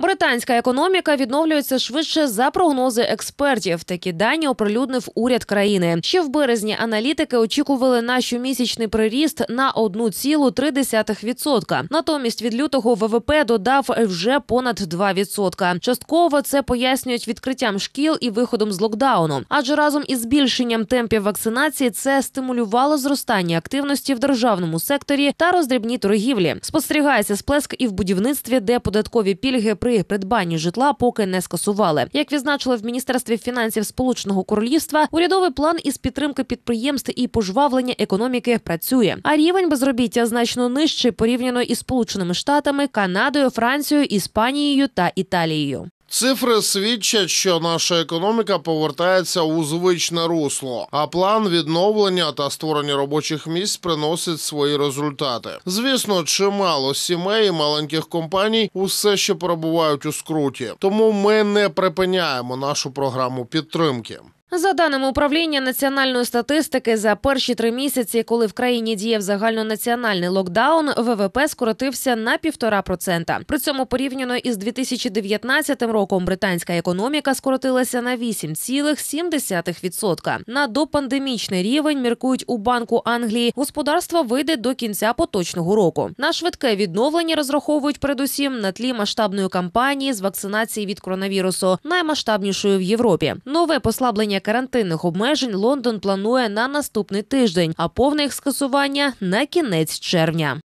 Британська економіка відновлюється швидше за прогнози експертів. Такі дані оприлюднив уряд країни. Ще в березні аналітики очікували на щомісячний приріст на 1,3%. Натомість від лютого ВВП додав вже понад 2%. Частково це пояснюють відкриттям шкіл і виходом з локдауну. Адже разом із збільшенням темпів вакцинації це стимулювало зростання активності в державному секторі та роздрібні торгівлі. Спостерігається сплеск і в будівництві, де податкові пільги при при придбанні житла поки не скасували. Як відзначили в міністерстві фінансів Сполученого Королівства, урядовий план із підтримки підприємств і пожвавлення економіки працює. А рівень безробіття значно нижчий порівняно із сполученими штатами, Канадою, Францією, Іспанією та Італією. Цифри свідчать, що наша економіка повертається у звичне русло, а план відновлення та створення робочих місць приносить свої результати. Звісно, чимало сімей і маленьких компаній усе ще перебувають у скруті, тому ми не припиняємо нашу програму підтримки. За даними управління національної статистики, за перші три місяці, коли в країні діяв загальнонаціональний локдаун, ВВП скоротився на півтора процента. При цьому порівняно із 2019 роком британська економіка скоротилася на 8,7%. На допандемічний рівень міркують у банку Англії. Господарство вийде до кінця поточного року. На швидке відновлення розраховують передусім на тлі масштабної кампанії з вакцинації від коронавірусу, наймасштабнішою в Європі. Нове послаблення карантинних обмежень Лондон планує на наступний тиждень, а повне їх скасування на кінець червня.